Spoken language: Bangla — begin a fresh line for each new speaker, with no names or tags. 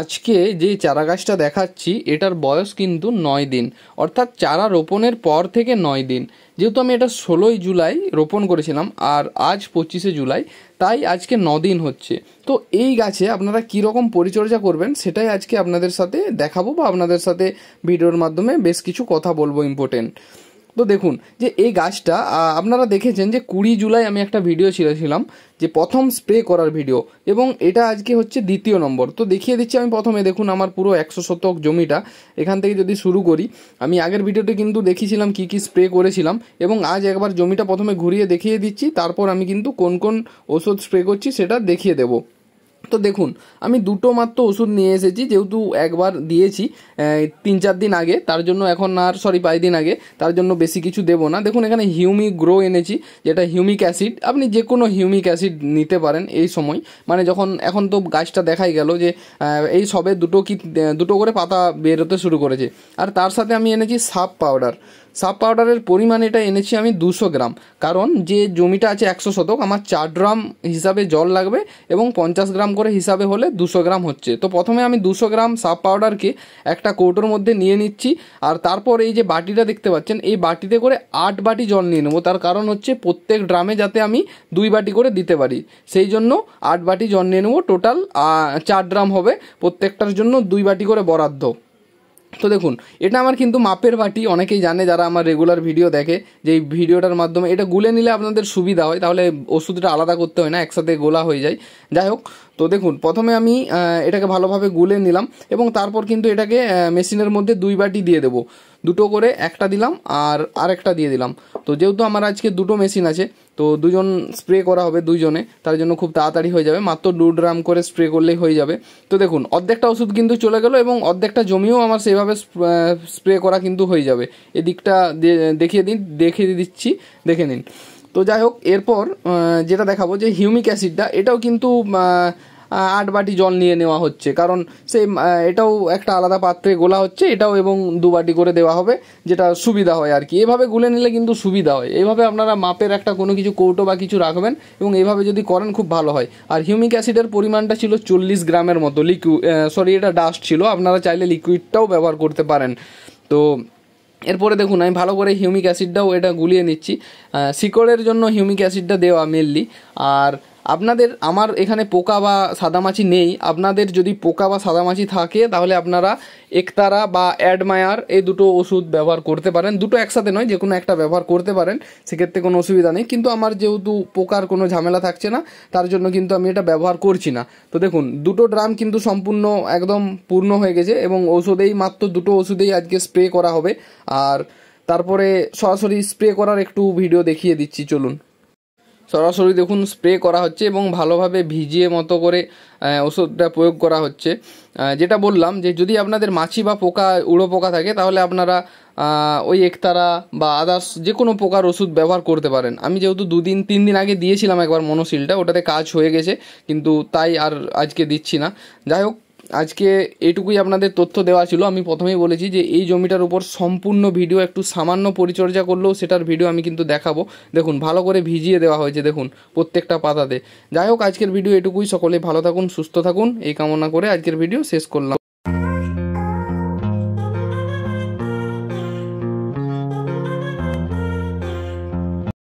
আজকে যে চারা গাছটা দেখাচ্ছি এটার বয়স কিন্তু নয় দিন অর্থাৎ চারা রোপণের পর থেকে নয় দিন যেহেতু আমি এটা ষোলোই জুলাই রোপণ করেছিলাম আর আজ পঁচিশে জুলাই তাই আজকে ন দিন হচ্ছে তো এই গাছে আপনারা কীরকম পরিচর্যা করবেন সেটাই আজকে আপনাদের সাথে দেখাবো বা আপনাদের সাথে ভিডিওর মাধ্যমে বেশ কিছু কথা বলবো ইম্পর্টেন্ট তো দেখুন যে এই গাছটা আপনারা দেখেছেন যে কুড়ি জুলাই আমি একটা ভিডিও ছিলাম যে প্রথম স্প্রে করার ভিডিও এবং এটা আজকে হচ্ছে দ্বিতীয় নম্বর তো দেখিয়ে দিচ্ছি আমি প্রথমে দেখুন আমার পুরো একশো শতক জমিটা এখান থেকে যদি শুরু করি আমি আগের ভিডিওতে কিন্তু দেখিয়েছিলাম কি কি স্প্রে করেছিলাম এবং আজ একবার জমিটা প্রথমে ঘুরিয়ে দেখিয়ে দিচ্ছি তারপর আমি কিন্তু কোন কোন ওষুধ স্প্রে করছি সেটা দেখিয়ে দেবো তো দেখুন আমি দুটো মাত্র ওষুধ নিয়ে এসেছি যেহেতু একবার দিয়েছি তিন চার দিন আগে তার জন্য এখন আর সরি পাঁচ দিন আগে তার জন্য বেশি কিছু দেবো না দেখুন এখানে হিউমিক গ্রো এনেছি যেটা হিউমিক অ্যাসিড আপনি যে কোনো হিউমিক অ্যাসিড নিতে পারেন এই সময় মানে যখন এখন তো গাছটা দেখাই গেল যে এই সবে দুটো কি দুটো করে পাতা বেরোতে শুরু করেছে আর তার সাথে আমি এনেছি সাপ পাউডার সাব পাউডারের পরিমাণ এটা এনেছি আমি দুশো গ্রাম কারণ যে জমিটা আছে একশো শতক আমার চার ড্রাম হিসাবে জল লাগবে এবং পঞ্চাশ গ্রাম করে হিসাবে হলে দুশো গ্রাম হচ্ছে তো প্রথমে আমি দুশো গ্রাম সাব পাউডারকে একটা কৌটোর মধ্যে নিয়ে নিচ্ছি আর তারপর এই যে বাটিটা দেখতে পাচ্ছেন এই বাটিতে করে আট বাটি জল নিয়ে নেবো তার কারণ হচ্ছে প্রত্যেক ড্রামে যাতে আমি দুই বাটি করে দিতে পারি সেই জন্য আট বাটি জল নিয়ে নেবো টোটাল চার ড্রাম হবে প্রত্যেকটার জন্য দুই বাটি করে বরাদ্দ তো দেখুন এটা আমার কিন্তু মাপের বাটি অনেকেই জানে যারা আমার রেগুলার ভিডিও দেখে যে এই ভিডিওটার মাধ্যমে এটা গুলে নিলে আপনাদের সুবিধা হয় তাহলে ওষুধটা আলাদা করতে হয় না একসাথে গোলা হয়ে যায় যাই হোক তো দেখুন প্রথমে আমি এটাকে ভালোভাবে গুলে নিলাম এবং তারপর কিন্তু এটাকে মেশিনের মধ্যে দুই বাটি দিয়ে দেবো দুটো করে একটা দিলাম আর আরেকটা দিয়ে দিলাম তো যেহেতু আমার আজকে দুটো মেশিন আছে তো দুজন স্প্রে করা হবে দুজনে তার জন্য খুব তাড়াতাড়ি হয়ে যাবে মাত্র দু ড্রাম করে স্প্রে করলেই হয়ে যাবে তো দেখুন অর্ধেকটা ওষুধ কিন্তু চলে গেল এবং অর্ধেকটা জমিও আমার সেইভাবে স্প্রে করা কিন্তু হয়ে যাবে এদিকটা দেখিয়ে দিন দেখে দিচ্ছি দেখে নিন তো যাই হোক এরপর যেটা দেখাবো যে হিউমিক অ্যাসিডটা এটাও কিন্তু আট বাটি জল নিয়ে নেওয়া হচ্ছে কারণ সে এটাও একটা আলাদা পাত্রে গোলা হচ্ছে এটাও এবং দু বাটি করে দেওয়া হবে যেটা সুবিধা হয় আর কি এভাবে গুলে নিলে কিন্তু সুবিধা হয় এইভাবে আপনারা মাপের একটা কোনো কিছু কৌটো বা কিছু রাখবেন এবং এইভাবে যদি করেন খুব ভালো হয় আর হিউমিক অ্যাসিডের পরিমাণটা ছিল চল্লিশ গ্রামের মতো লিকুইড সরি এটা ডাস্ট ছিল আপনারা চাইলে লিকুইডটাও ব্যবহার করতে পারেন তো এরপরে দেখুন আমি ভালো করে হিউমিক অ্যাসিডটাও এটা গুলিয়ে নিচ্ছি শিকড়ের জন্য হিউমিক অ্যাসিডটা দেওয়া মেনলি আর আপনাদের আমার এখানে পোকা বা সাদামাছি নেই আপনাদের যদি পোকা বা সাদামাছি থাকে তাহলে আপনারা একতারা বা অ্যাডমায়ার এই দুটো ওষুধ ব্যবহার করতে পারেন দুটো একসাথে নয় যে কোনো একটা ব্যবহার করতে পারেন সেক্ষেত্রে কোনো অসুবিধা নেই কিন্তু আমার যেহেতু পোকার কোনো ঝামেলা থাকছে না তার জন্য কিন্তু আমি এটা ব্যবহার করছি না তো দেখুন দুটো ড্রাম কিন্তু সম্পূর্ণ একদম পূর্ণ হয়ে গেছে এবং ওষুধেই মাত্র দুটো ওষুধেই আজকে স্প্রে করা হবে আর তারপরে সরাসরি স্প্রে করার একটু ভিডিও দেখিয়ে দিচ্ছি চলুন সরাসরি দেখুন স্প্রে করা হচ্ছে এবং ভালোভাবে ভিজিয়ে মতো করে ওষুধটা প্রয়োগ করা হচ্ছে যেটা বললাম যে যদি আপনাদের মাছি বা পোকা উড়ো পোকা থাকে তাহলে আপনারা ওই একতারা বা আদার্স যে কোনো পোকার ওষুধ ব্যবহার করতে পারেন আমি যেহেতু দুদিন তিন দিন আগে দিয়েছিলাম একবার মনোশিলটা ওটাতে কাজ হয়ে গেছে কিন্তু তাই আর আজকে দিচ্ছি না যাই হোক আজকে এটুকুই আপনাদের তথ্য দেওয়া ছিল আমি প্রথমেই বলেছি যে এই জমিটার উপর সম্পূর্ণ ভিডিও একটু সামান্য পরিচর্যা করলেও সেটার ভিডিও আমি কিন্তু দেখাবো দেখুন ভালো করে ভিজিয়ে দেওয়া হয়েছে দেখুন প্রত্যেকটা পাতাতে যাই হোক আজকের ভিডিও এটুকুই সকলে ভালো থাকুন সুস্থ থাকুন এই কামনা করে আজকের ভিডিও শেষ করলাম